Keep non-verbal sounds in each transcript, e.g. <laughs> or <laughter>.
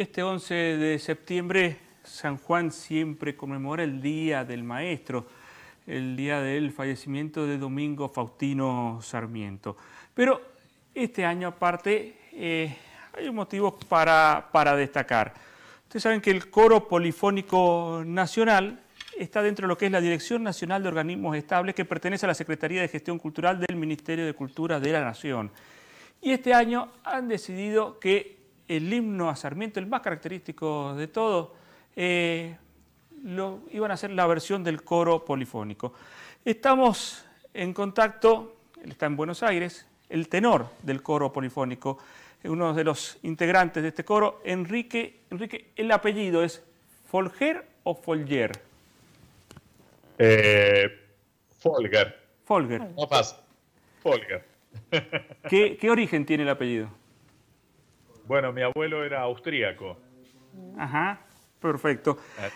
Este 11 de septiembre, San Juan siempre conmemora el Día del Maestro, el día del fallecimiento de Domingo Faustino Sarmiento. Pero este año aparte eh, hay motivos para, para destacar. Ustedes saben que el Coro Polifónico Nacional está dentro de lo que es la Dirección Nacional de Organismos Estables que pertenece a la Secretaría de Gestión Cultural del Ministerio de Cultura de la Nación. Y este año han decidido que el himno a Sarmiento, el más característico de todo, eh, lo, iban a hacer la versión del coro polifónico. Estamos en contacto, él está en Buenos Aires, el tenor del coro polifónico, uno de los integrantes de este coro, Enrique, Enrique el apellido es Folger o Folger? Eh, Folger. Folger. pasa. Folger. ¿Qué origen tiene el apellido? Bueno, mi abuelo era austríaco. Ajá, perfecto. Ah,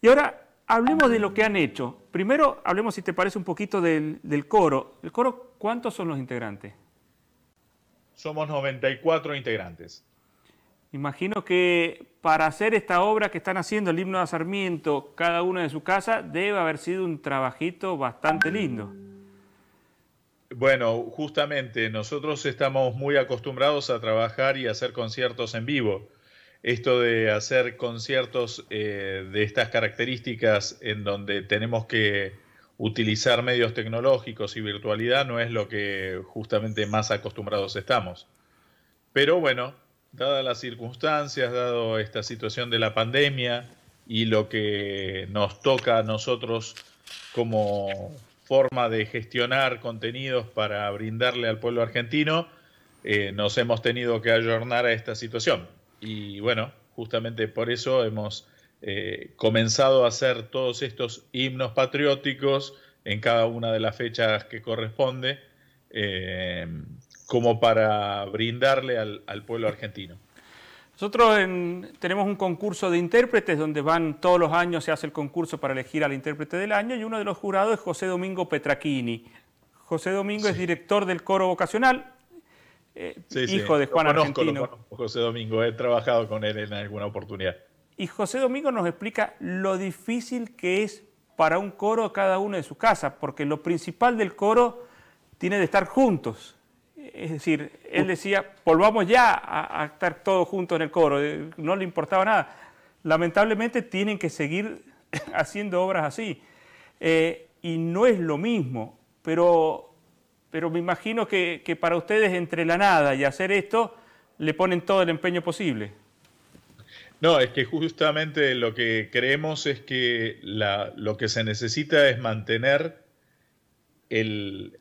y ahora hablemos de lo que han hecho. Primero hablemos, si te parece, un poquito del, coro. ¿El coro cuántos son los integrantes? Somos 94 integrantes. Imagino que para hacer esta obra que están haciendo, el himno de Sarmiento, cada uno de su casa, debe haber sido un trabajito bastante lindo. Bueno, justamente nosotros estamos muy acostumbrados a trabajar y hacer conciertos en vivo. Esto de hacer conciertos eh, de estas características en donde tenemos que utilizar medios tecnológicos y virtualidad no es lo que justamente más acostumbrados estamos. Pero bueno, dadas las circunstancias, dado esta situación de la pandemia y lo que nos toca a nosotros como forma de gestionar contenidos para brindarle al pueblo argentino, eh, nos hemos tenido que ayornar a esta situación. Y bueno, justamente por eso hemos eh, comenzado a hacer todos estos himnos patrióticos en cada una de las fechas que corresponde, eh, como para brindarle al pueblo argentino. Nosotros tenemos un concurso de intérpretes donde van todos los años, se hace el concurso para elegir al intérprete del año y uno de los jurados es José Domingo Petrachini. José Domingo es director del coro vocacional, eh, hijo de Juan Antonio. Argentino. conozco, José Domingo, he trabajado con él en alguna oportunidad. Y José Domingo nos explica lo difícil que es para un coro cada uno de su casa, porque lo principal del coro tiene de estar juntos. Es decir, él decía, volvamos ya a, estar todos juntos en el coro, eh, no le importaba nada. Lamentablemente tienen que seguir <laughs> haciendo obras así. Eh, y no es lo mismo, pero, pero me imagino que, para ustedes entre la nada y hacer esto, le ponen todo el empeño posible. No, es que justamente lo que creemos es que lo que se necesita es mantener el,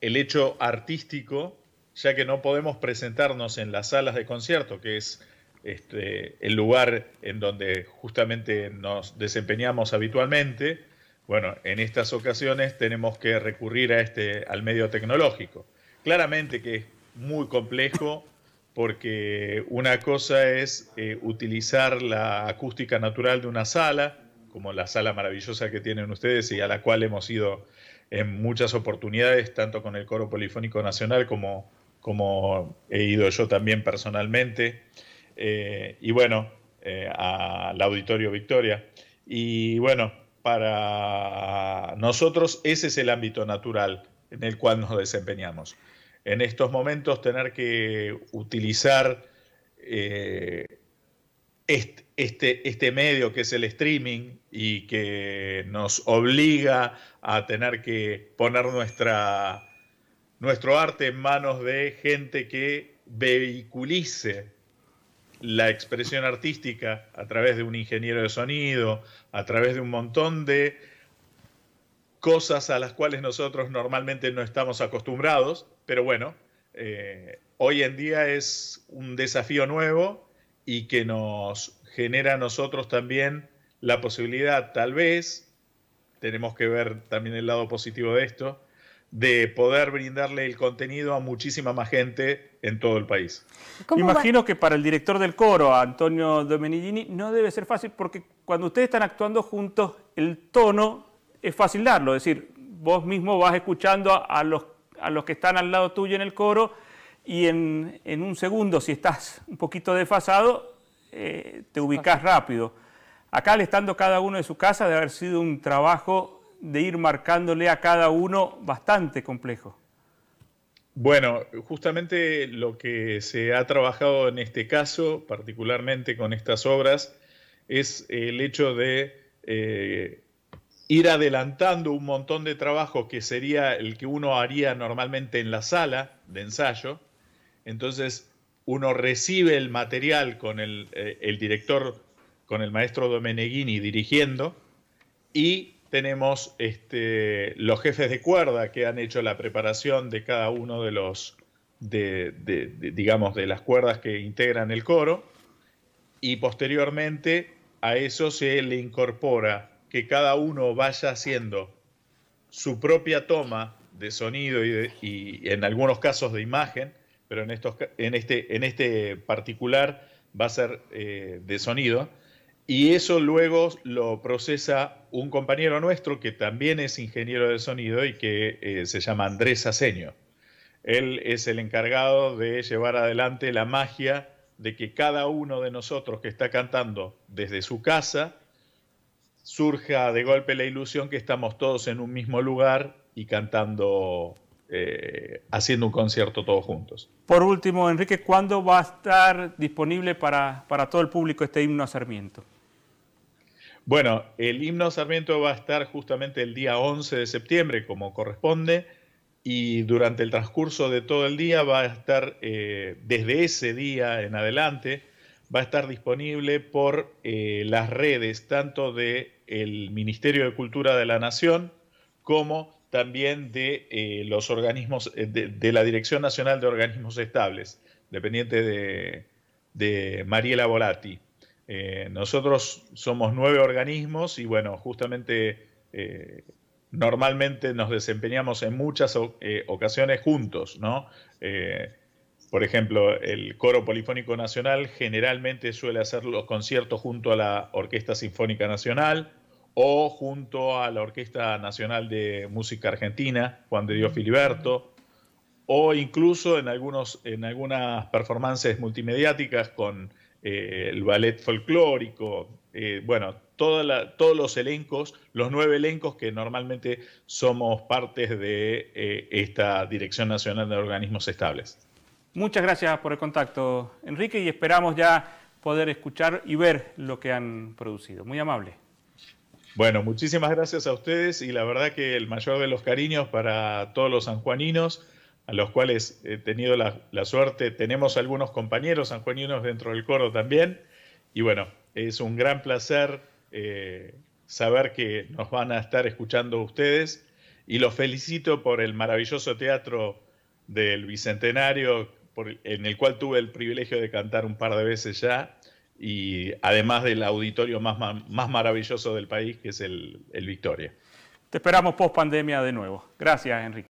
el hecho artístico ya que no podemos presentarnos en las salas de concierto, que es este, el lugar en donde justamente nos desempeñamos habitualmente, bueno, en estas ocasiones tenemos que recurrir a este, al medio tecnológico. Claramente que es muy complejo porque una cosa es eh, utilizar la acústica natural de una sala, como la sala maravillosa que tienen ustedes y a la cual hemos ido en muchas oportunidades, tanto con el Coro Polifónico Nacional como como he ido yo también personalmente, eh, y bueno, eh, al Auditorio Victoria. Y bueno, para nosotros ese es el ámbito natural en el cual nos desempeñamos. En estos momentos tener que utilizar eh, este, este, medio que es el streaming y que nos obliga a tener que poner nuestra nuestro arte en manos de gente que vehiculice la expresión artística a través de un ingeniero de sonido, a través de un montón de cosas a las cuales nosotros normalmente no estamos acostumbrados, pero bueno, eh, hoy en día es un desafío nuevo y que nos genera a nosotros también la posibilidad, tal vez, tenemos que ver también el lado positivo de esto, de poder brindarle el contenido a muchísima más gente en todo el país. Imagino que para el director del coro, Antonio Domenigini, no debe ser fácil porque cuando ustedes están actuando juntos, el tono es fácil darlo, es decir, vos mismo vas escuchando a, los, los que están al lado tuyo en el coro y en, un segundo, si estás un poquito desfasado, eh, te ubicas rápido. Acá, al estando cada uno en su casa, debe haber sido un trabajo de ir marcándole a cada uno bastante complejo. Bueno, justamente lo que se ha trabajado en este caso, particularmente con estas obras, es el hecho de eh, ir adelantando un montón de trabajo que sería el que uno haría normalmente en la sala de ensayo. Entonces, uno recibe el material con el, eh, el director, con el maestro Domeneghini dirigiendo, y tenemos este, los jefes de cuerda que han hecho la preparación de cada uno de los, digamos, de las cuerdas que integran el coro, y posteriormente a eso se le incorpora que cada uno vaya haciendo su propia toma de sonido y, en algunos casos de imagen, pero en, este, este, particular va a ser eh, de sonido, y eso luego lo procesa un compañero nuestro que también es ingeniero de sonido y que eh, se llama Andrés Aceño. Él es el encargado de llevar adelante la magia de que cada uno de nosotros que está cantando desde su casa surja de golpe la ilusión que estamos todos en un mismo lugar y cantando eh, haciendo un concierto todos juntos. Por último, Enrique, ¿cuándo va a estar disponible para, para todo el público este himno a Sarmiento? Bueno, el himno a Sarmiento va a estar justamente el día 11 de septiembre, como corresponde, y durante el transcurso de todo el día va a estar, eh, desde ese día en adelante, va a estar disponible por eh, las redes tanto del Ministerio de Cultura de la Nación como también de eh, los organismos, eh, de, la Dirección Nacional de Organismos Estables, dependiente de, Mariela Volati. Eh, nosotros somos nueve organismos y bueno, justamente normalmente nos desempeñamos en muchas ocasiones juntos, ¿no? por ejemplo, el Coro Polifónico Nacional generalmente suele hacer los conciertos junto a la Orquesta Sinfónica Nacional, o junto a la Orquesta Nacional de Música Argentina, Juan de Dios Filiberto, o incluso en, algunos, en algunas performances multimediáticas con eh, el ballet folclórico, eh, bueno, todos los elencos, los nueve elencos que normalmente somos partes de eh, esta Dirección Nacional de Organismos Estables. Muchas gracias por el contacto, Enrique, y esperamos ya poder escuchar y ver lo que han producido. Muy amable. Bueno, muchísimas gracias a ustedes y la verdad que el mayor de los cariños para todos los sanjuaninos, a los cuales he tenido la, suerte, tenemos algunos compañeros sanjuaninos dentro del coro también y bueno, es un gran placer eh, saber que nos van a estar escuchando ustedes y los felicito por el maravilloso teatro del Bicentenario en el cual tuve el privilegio de cantar un par de veces ya y además del auditorio más, más maravilloso del país, que es el, el Victoria. Te esperamos post pandemia de nuevo. Gracias, Enrique.